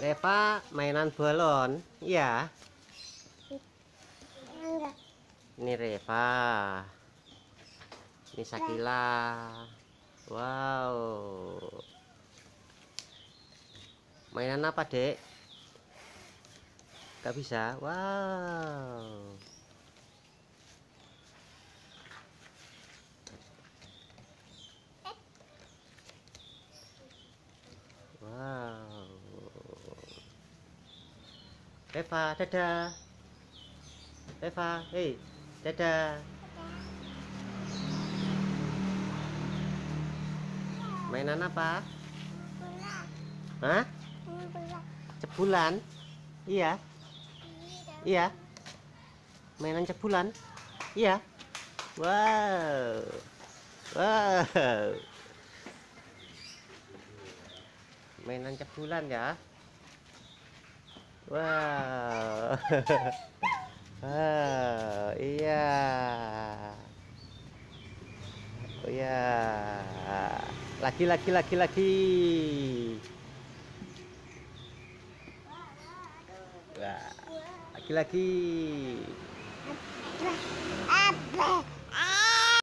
Reva mainan balon ya ini Reva ini Sakila wow mainan apa dek gak bisa wow Reva dadah Reva hei dadah mainan apa bola Hah? cebulan iya iya mainan cebulan iya wow wow mainan cebulan ya Wow. wow, iya. Oh iya. Lagi lagi lagi lagi. Wah. Lagi lagi. Apa?